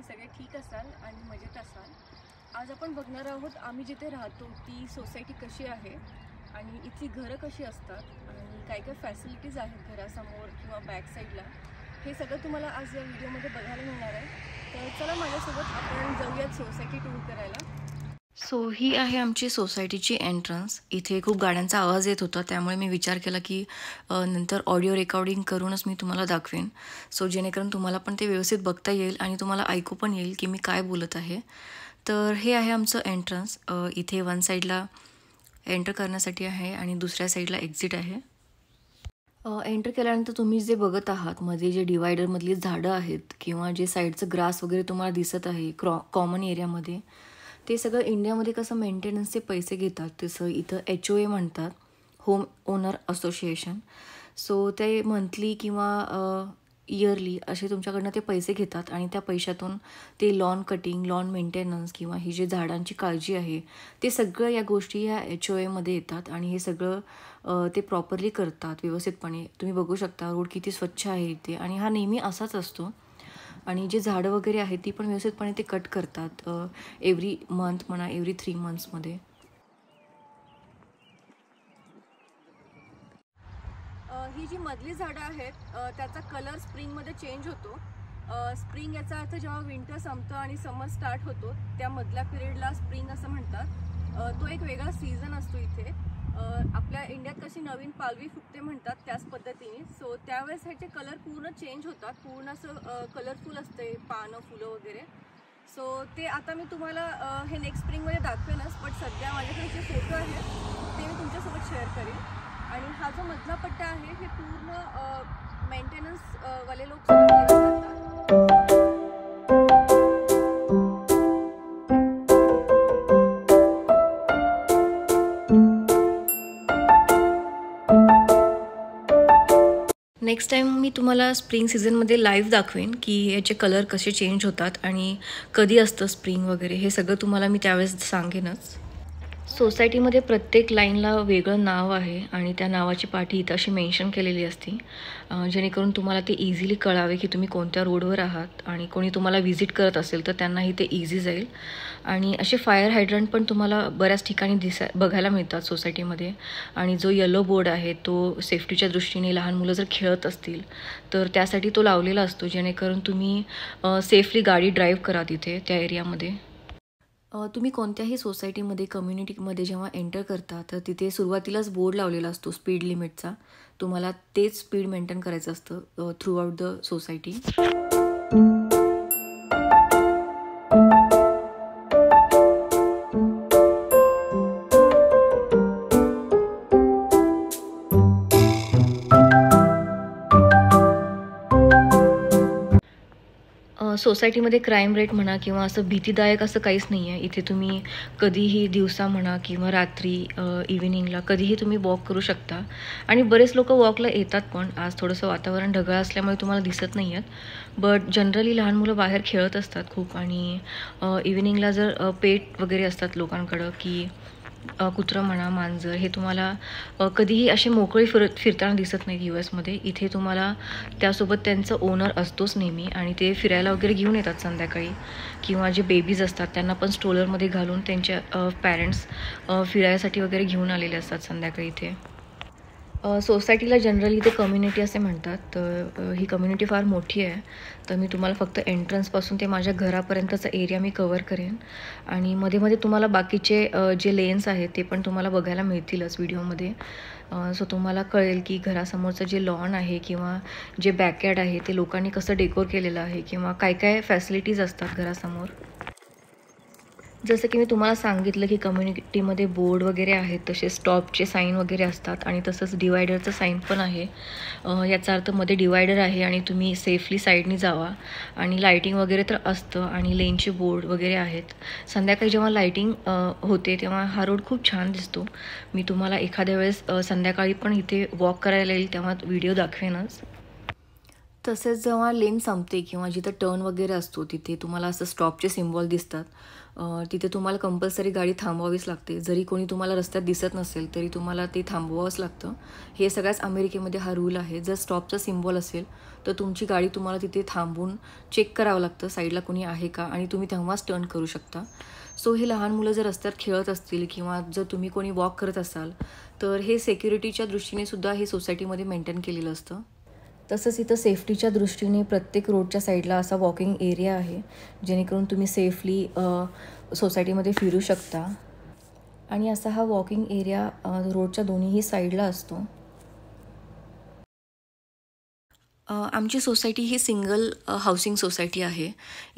तुम्ही सगळे ठीक असाल आणि मजेत असाल आज आपण बघणार आहोत आम्ही जिथे राहतो ती सोसायटी कशी आहे आणि इथली घरं कशी असतात आणि काय काय फॅसिलिटीज आहेत घरासमोर किंवा बॅक हे सगळं तुम्हाला आज या व्हिडिओमध्ये बघायला मिळणार आहे तर चला माझ्यासोबत आपण जाऊयात सोसायटी टूर करायला सो ही आहे आमची सोसायटीची एंट्रन्स इथे खूप गाड्यांचा आवाज येत होता त्यामुळे मी विचार केला की नंतर ऑडिओ रेकॉर्डिंग करूनच मी तुम्हाला दाखवेन सो जेणेकरून तुम्हाला पण ते व्यवस्थित बघता येईल आणि तुम्हाला ऐकू पण येईल की मी काय बोलत आहे तर हे आहे आमचं एंट्रन्स इथे वन साईडला एंटर करण्यासाठी आहे आणि दुसऱ्या साईडला एक्झिट आहे एंटर केल्यानंतर तुम्ही जे बघत आहात मध्ये जे डिवायडरमधली झाडं आहेत किंवा जे साईडचं ग्रास वगैरे तुम्हाला दिसत आहे क्रॉ कॉमन एरियामध्ये ते सगळं इंडियामध्ये कसं मेंटेनन्सचे पैसे घेतात तसं इथं एच ओ ए म्हणतात होम ओनर असोसिएशन सो ते मंथली किंवा इयरली असे तुमच्याकडनं ते पैसे घेतात आणि त्या पैशातून ते लॉन कटिंग लॉन मेंटेनन्स किंवा ही जे झाडांची काळजी आहे ते सगळं या गोष्टी ह्या एच ओ एमध्ये येतात आणि हे सगळं ते प्रॉपरली करतात व्यवस्थितपणे तुम्ही बघू शकता रोड किती स्वच्छ आहे इथे आणि हा नेहमी असाच असतो आणि जे झाडं वगैरे आहेत ती पण व्यवस्थितपणे ते कट करतात एव्हरी मंथ म्हणा एव्हरी थ्री मंथ्समध्ये ही जी मधली झाडं आहेत त्याचा कलर स्प्रिंगमध्ये चेंज होतो स्प्रिंग याचा अर्थ जेव्हा विंटर संपतं आणि समर स्टार्ट होतो त्या मधल्या पिरियडला स्प्रिंग असं म्हणतात तो एक वेगळा सीझन असतो इथे आपल्या इंडियात कशी नवीन पालवी फुटते म्हणतात त्याच पद्धतीने सो त्यावेळेस ह्याचे कलर पूर्ण चेंज होतात पूर्ण असं कलरफुल असते पानं फुलं वगैरे सो ते आता मी तुम्हाला हे नेक्स्ट स्प्रिंगमध्ये दाखवेनच बट सध्या माझ्याकडे जे फोटो आहेत ते मी तुमच्यासोबत शेअर करेन आणि हा जो मधला पट्टा आहे हे पूर्ण मेंटेनन्सवाले लोक नेक्स्ट टाईम मी तुम्हाला स्प्रिंग सीझनमध्ये लाईव्ह दाखवेन की याचे कलर कसे चेंज होतात आणि कधी असतं स्प्रिंग वगैरे हे सगळं तुम्हाला मी त्यावेळेस सांगेनच सोसायटीमध्ये प्रत्येक लाईनला वेगळं नाव आहे आणि त्या नावाची पाठी इथं अशी मेन्शन केलेली असती जेणेकरून तुम्हाला ते इझिली कळावे की तुम्ही कोणत्या रोडवर आहात आणि कोणी तुम्हाला व्हिजिट करत असेल तर त्यांनाही ते इझी जाईल आणि असे फायर हायड्रंट पण तुम्हाला बऱ्याच ठिकाणी दिसा बघायला मिळतात सोसायटीमध्ये आणि जो येलो बोर्ड आहे तो सेफ्टीच्या दृष्टीने लहान मुलं जर खेळत असतील तर त्यासाठी तो लावलेला असतो जेणेकरून तुम्ही सेफली गाडी ड्राईव्ह करा तिथे त्या एरियामध्ये तुम्ही कोणत्याही सोसायटीमध्ये कम्युनिटीमध्ये जेव्हा एंटर करता तर तिथे सुरुवातीलाच बोर्ड लावलेला असतो स्पीड लिमिटचा तुम्हाला तेच स्पीड मेंटेन करायचं असतं थ्रू थ्रूआउट द सोसायटी सोसायटीमध्ये क्राईम रेट म्हणा किंवा असं भीतीदायक असं काहीच नाही आहे इथे तुम्ही कधीही दिवसा म्हणा किंवा रात्री इव्हिनिंगला कधीही तुम्ही वॉक करू शकता आणि बरेच लोक वॉकला येतात पण आज थोडंसं वातावरण ढगाळ असल्यामुळे तुम्हाला दिसत नाही आहेत बट जनरली लहान मुलं बाहेर खेळत असतात खूप आणि इव्हिनिंगला जर पेट वगैरे असतात लोकांकडं की कुत्रं म्हणा मांजर हे तुम्हाला कधीही असे मोकळे फिरत फिरताना दिसत नाही यू एसमध्ये इथे तुम्हाला त्यासोबत त्यांचं ओनर असतोच नेहमी आणि ते फिरायला वगैरे घेऊन येतात संध्याकाळी किंवा जे बेबीज असतात त्यांना पण स्ट्रोलरमध्ये घालून त्यांच्या पॅरेंट्स फिरायसाठी वगैरे घेऊन आलेले असतात संध्याकाळी इथे सोसायटीला जनरली ते कम्युनिटी असे म्हणतात तर ही कम्युनिटी फार मोठी आहे तर मी तुम्हाला फक्त एंट्रन्सपासून ते माझ्या घरापर्यंतचा एरिया मी कवर करेन आणि मध्ये मध्ये तुम्हाला बाकीचे जे लेन्स आहेत ते पण तुम्हाला बघायला मिळतीलच व्हिडिओमध्ये सो तुम्हाला कळेल की घरासमोरचं जे लॉन आहे किंवा जे बॅकयार्ड आहे ते लोकांनी कसं डेकोर केलेलं आहे किंवा काय काय फॅसिलिटीज असतात घरासमोर जसं की मी तुम्हाला सांगितलं की कम्युनिटीमध्ये बोर्ड वगैरे आहेत तसे स्टॉपचे साईन वगैरे असतात आणि तसंच डिवायडरचं साईन पण आहे याचा अर्थ मध्ये डिवायडर आहे आणि तुम्ही सेफली साईडने जावा आणि लाईटिंग वगैरे तर असतं आणि लेनचे बोर्ड वगैरे आहेत संध्याकाळी जेव्हा लायटिंग होते तेव्हा हा रोड खूप छान दिसतो मी तुम्हाला एखाद्या वेळेस संध्याकाळी पण इथे वॉक करायला येईल तेव्हा व्हिडिओ दाखवेनच तसेच जेव्हा लेन संपते किंवा जिथं टर्न वगैरे असतो तिथे तुम्हाला असं स्टॉपचे सिम्बॉल दिसतात तिथे तुम्हाला कंपल्सरी गाडी थांबवावीच लागते जरी कोणी तुम्हाला रस्त्यात दिसत नसेल तरी तुम्हाला ते थांबवावंच लागतं हे सगळ्याच अमेरिकेमध्ये हा रूल आहे जर स्टॉपचा सिम्बॉल असेल तर तुमची गाडी तुम्हाला तिथे थांबून चेक करावं लागतं साईडला कोणी आहे का आणि तुम्ही तेव्हाच टर्न करू शकता सो हे लहान मुलं जर रस्त्यात खेळत असतील किंवा जर तुम्ही कोणी वॉक करत असाल तर हे सेक्युरिटीच्या दृष्टीने सुद्धा हे सोसायटीमध्ये मेंटेन केलेलं असतं तसंच इथं सेफ्टीच्या दृष्टीने प्रत्येक रोडच्या साईडला असा वॉकिंग एरिया आहे जेणेकरून तुम्ही सेफली सोसायटीमध्ये फिरू शकता आणि असा हा वॉकिंग एरिया रोडच्या दोन्हीही साईडला असतो आमची सोसायटी ही सिंगल हाऊसिंग सोसायटी आहे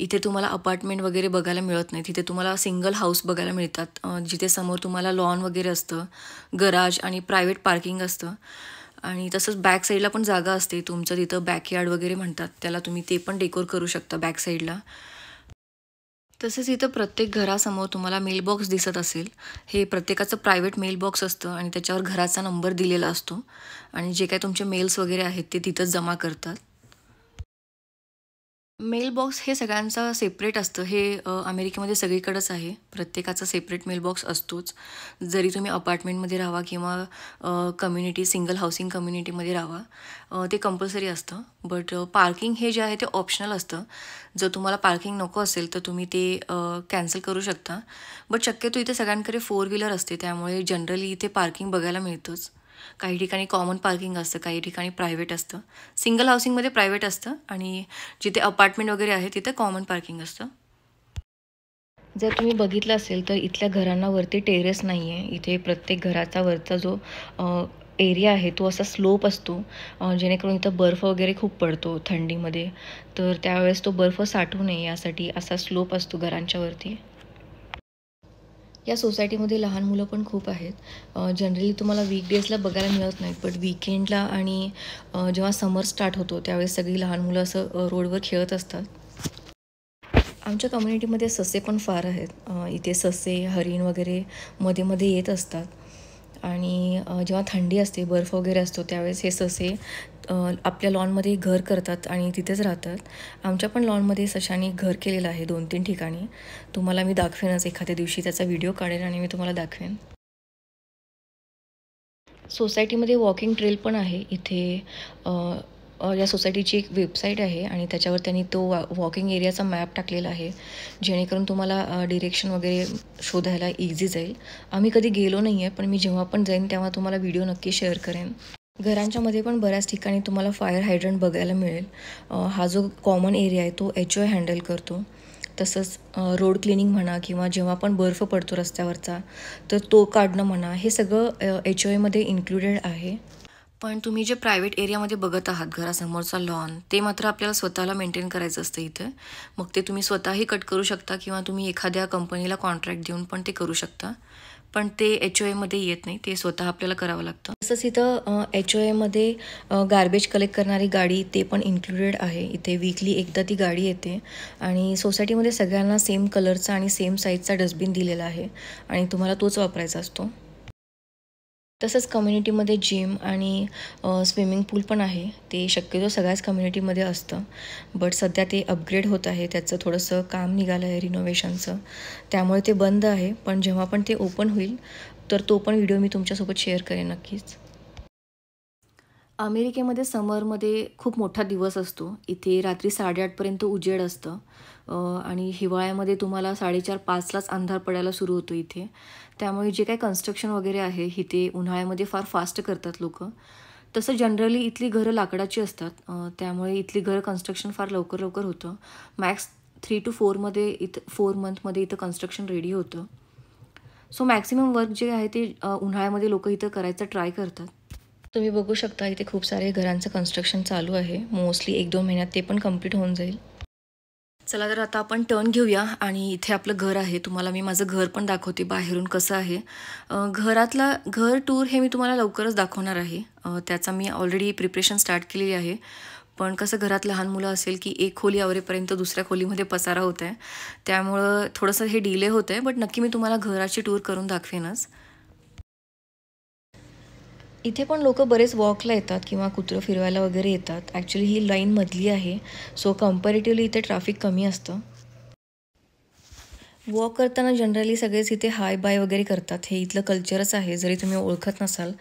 इथे तुम्हाला अपार्टमेंट वगैरे बघायला मिळत नाही तिथे तुम्हाला सिंगल हाऊस बघायला मिळतात जिथे समोर तुम्हाला लॉन वगैरे असतं गराज आणि प्रायव्हेट पार्किंग असतं आणि तसंच बॅक साईडला पण जागा असते तुमचं तिथं बॅकयार्ड वगैरे म्हणतात त्याला तुम्ही ते पण डेकोर करू शकता बॅक साईडला तसेच इथं प्रत्येक घरासमोर तुम्हाला मेलबॉक्स दिसत असेल हे प्रत्येकाचं प्रायव्हेट मेलबॉक्स असतं आणि त्याच्यावर घराचा नंबर दिलेला असतो आणि जे काय तुमचे मेल्स वगैरे आहेत ते तिथंच जमा करतात मेलबॉक्स हे सगळ्यांचं सेपरेट असतं हे अमेरिकेमध्ये सगळीकडंच आहे प्रत्येकाचा सेपरेट मेलबॉक्स असतोच जरी तुम्ही अपार्टमेंटमध्ये राहा किंवा कम्युनिटी सिंगल हाऊसिंग कम्युनिटीमध्ये राहा ते कंपल्सरी असतं बट पार्किंग हे जे आहे ते ऑप्शनल असतं जर तुम्हाला पार्किंग नको असेल तर तुम्ही ते कॅन्सल करू शकता बट शक्यतो इथे सगळ्यांकडे फोर व्हीलर असते त्यामुळे जनरली इथे पार्किंग बघायला मिळतंच काही ठिकाणी कॉमन पार्किंग असतं काही ठिकाणी प्रायव्हेट असतं सिंगल हाऊसिंगमध्ये प्रायव्हेट असतं आणि जिथे अपार्टमेंट वगैरे आहे तिथे कॉमन पार्किंग असतं जर तुम्ही बघितलं असेल तर इथल्या घरांना वरती टेरेस नाही आहे इथे प्रत्येक घराचा वरचा जो एरिया आहे तो असा स्लोप असतो जेणेकरून इथं बर्फ वगैरे खूप पडतो थंडीमध्ये तर त्यावेळेस तो बर्फ साठू नये यासाठी असा स्लोप असतो घरांच्यावरती या सोसायटीमध्ये लहान मुलं पण खूप आहेत जनरली तुम्हाला वीक डेजला बघायला मिळत नाहीत बट वीकेंडला आणि जेव्हा समर स्टार्ट होतो त्यावेळेस सगळी लहान मुलं असं रोडवर खेळत असतात आमच्या कम्युनिटीमध्ये ससे पण फार आहेत इथे ससे हरिण वगैरे मध्ये मध्ये येत असतात आणि जेव्हा थंडी असते बर्फ वगैरे असतो त्यावेळेस हे ससे आपल्या लॉनमध्ये घर करतात आणि तिथेच राहतात आमच्या पण लॉनमध्ये सशाने घर केलेलं आहे दोन तीन ठिकाणी तुम्हाला मी दाखवेनच एखाद्या दिवशी त्याचा व्हिडिओ काढेन आणि मी तुम्हाला दाखवेन सोसायटीमध्ये वॉकिंग ट्रेल पण आहे इथे या सोसायटीची एक वेबसाईट आहे आणि त्याच्यावर त्यांनी तो वॉ वॉकिंग एरियाचा मॅप टाकलेला आहे जेणेकरून तुम्हाला डिरेक्शन वगैरे शोधायला इझी जाईल आम्ही कधी गेलो नाही आहे पण मी जेव्हा पण जाईन तेव्हा तुम्हाला व्हिडिओ नक्की शेअर करेन घरांच्यामध्ये पण बऱ्याच ठिकाणी तुम्हाला फायर हायड्रंट बघायला मिळेल हा जो कॉमन एरिया आहे तो एच ओ हँडल करतो तसंच रोड क्लिनिंग म्हणा किंवा जेव्हा पण बर्फ पडतो रस्त्यावरचा तर तो काढणं म्हणा हे सगळं एच ओ एमध्ये इन्क्लुडेड आहे पण तुम्ही जे प्रायव्हेट एरियामध्ये बघत आहात घरासमोरचा लॉन ते मात्र आपल्याला स्वतःला मेंटेन करायचं असतं इथे मग ते तुम्ही स्वतःही कट करू शकता किंवा तुम्ही एखाद्या कंपनीला कॉन्ट्रॅक्ट देऊन पण ते करू शकता पण ते एच ओ एमध्ये येत नाही ते स्वतः आपल्याला करावं लागतं तसंच इथं एच ओ एमध्ये गार्बेज कलेक्ट करणारी गाडी ते पण इन्क्लुडेड आहे इथे वीकली एकदा ती गाडी येते आणि सोसायटीमध्ये सगळ्यांना सेम कलरचा आणि सेम साईजचा डस्टबिन दिलेला आहे आणि तुम्हाला तोच वापरायचा असतो तसंच कम्युनिटीमध्ये जिम आणि स्विमिंग पूल पण आहे ते शक्यतो सगळ्याच कम्युनिटीमध्ये असतं बट सध्या ते अपग्रेड होत आहे त्याचं थोडंसं काम निघालं आहे रिनोव्हेशनचं त्यामुळे ते बंद आहे पण जेव्हा पण ते ओपन होईल तर तो पण व्हिडिओ मी तुमच्यासोबत शेअर करेन नक्कीच अमेरिकेमध्ये समरमध्ये खूप मोठा दिवस असतो इथे रात्री साडेआठपर्यंत उजेड असतं आणि हिवाळ्यामध्ये तुम्हाला साडेचार पाचलाच अंधार पडायला सुरू होतो इथे त्यामुळे जे काही कन्स्ट्रक्शन वगैरे आहे इथे उन्हाळ्यामध्ये फार फास्ट करतात लोक तसं जनरली इथली घरं लाकडाची असतात त्यामुळे इथली घरं कन्स्ट्रक्शन फार लवकर लवकर होतं मॅक्स थ्री टू फोरमध्ये इथं फोर मंथमध्ये इथं कन्स्ट्रक्शन रेडी होतं सो मॅक्सिमम वर्क जे आहे ते उन्हाळ्यामध्ये लोक इथं करायचं ट्राय करतात तुम्ही बघू शकता इथे खूप सारे घरांचं कन्स्ट्रक्शन चालू आहे मोस्टली एक दोन महिन्यात ते पण कम्प्लीट होऊन जाईल चला तर आता आपण टर्न घेऊया आणि इथे आपलं घर आहे तुम्हाला मी माझं घर पण दाखवते बाहेरून कसं आहे घरातला घर टूर हे मी तुम्हाला लवकरच दाखवणार आहे त्याचा मी ऑलरेडी प्रिपरेशन स्टार्ट केलेली आहे पण कसं घरात लहान मुलं असेल की एक खोली आवरेपर्यंत दुसऱ्या खोलीमध्ये पसारा होत आहे त्यामुळं थोडंसं हे डिले होतं आहे बट नक्की मी तुम्हाला घराची टूर करून दाखवेनच इथे पण लोक बरेच वॉकला येतात किंवा कुत्रं फिरवायला वगैरे येतात ॲक्च्युली ही लाईन मधली आहे सो कम्पॅरेटिव्हली इथे ट्रॅफिक कमी असतं वॉक करताना जनरली सगळेच इथे हाय बाय वगैरे करतात हे इथलं कल्चरच आहे जरी तुम्ही ओळखत नसाल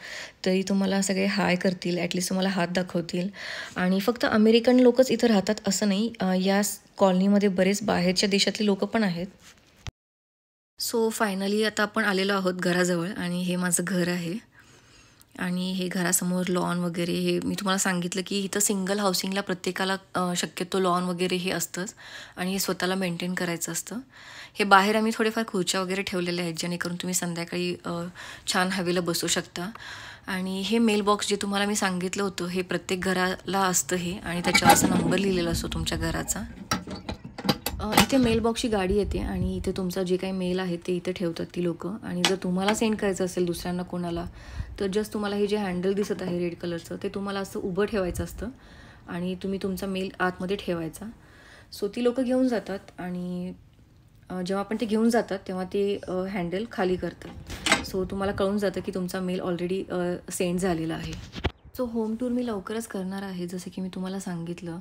तरी तुम्हाला सगळे हाय करतील ॲटलीस्ट तुम्हाला हात दाखवतील आणि फक्त अमेरिकन लोकच इथं राहतात असं नाही या कॉलनीमध्ये बरेच बाहेरच्या देशातले लोक पण आहेत सो फायनली आता आपण आलेलो आहोत घराजवळ आणि हे माझं घर आहे आणि हे घरासमोर लॉन वगैरे हे मी तुम्हाला सांगितलं की इथं सिंगल हाऊसिंगला प्रत्येकाला शक्यतो लॉन वगैरे हे असतंच आणि हे स्वतःला मेंटेन करायचं असतं हे बाहेर आम्ही थोडेफार खुर्च्या वगैरे ठेवलेल्या आहेत जेणेकरून तुम्ही संध्याकाळी छान हवेला बसू शकता आणि हे मेलबॉक्स जे तुम्हाला मी सांगितलं होतं हे प्रत्येक घराला असतं हे आणि त्याच्यावर असा नंबर लिहिलेला असतो तुमच्या घराचा इथे मेलबॉक्सची गाडी येते आणि इथे तुमचा जे काही मेल आहे ते इथे ठेवतात ती लोकं आणि जर तुम्हाला सेंड करायचं असेल दुसऱ्यांना कोणाला तर जस्ट तुम्हाला हे जे हँडल दिसत आहे रेड कलरचं ते तुम्हाला असं उभं ठेवायचं असतं आणि तुम्ही तुमचा मेल आतमध्ये ठेवायचा सो ती लोकं घेऊन जातात आणि जेव्हा आपण ते घेऊन जातात तेव्हा ते हँडल खाली करतात सो तुम्हाला कळून जातं की तुमचा मेल ऑलरेडी सेंड झालेला आहे सो होम टूर मी लवकरच करणार आहे जसं की मी तुम्हाला सांगितलं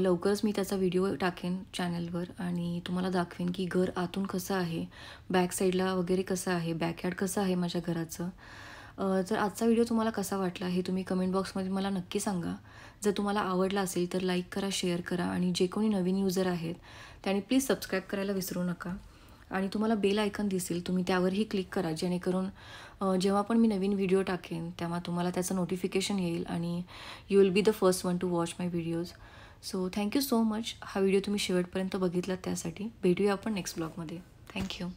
लवकरच मी त्याचा व्हिडिओ टाकेन चॅनलवर आणि तुम्हाला दाखवेन की घर आतून कसं आहे बॅक साईडला वगैरे कसं आहे बॅकयार्ड कसं आहे माझ्या घराचं तर आजचा व्हिडिओ तुम्हाला कसा वाटला हे तुम्ही कमेंट बॉक्समध्ये मला नक्की सांगा जर तुम्हाला आवडला असेल तर लाईक करा शेअर करा आणि जे कोणी नवीन युजर आहेत त्यांनी प्लीज सबस्क्राईब करायला विसरू नका आणि तुम्हाला बेल आयकन दिसेल तुम्ही त्यावरही क्लिक करा जेणेकरून जेव्हा पण मी नवीन व्हिडिओ टाकेन तेव्हा तुम्हाला त्याचं नोटिफिकेशन येईल आणि you will be the first one to watch my videos so thank you so much हा व्हिडिओ तुम्ही शेवटपर्यंत बघितलात त्यासाठी भेटूया आपण नेक्स्ट ब्लॉगमध्ये थँक्यू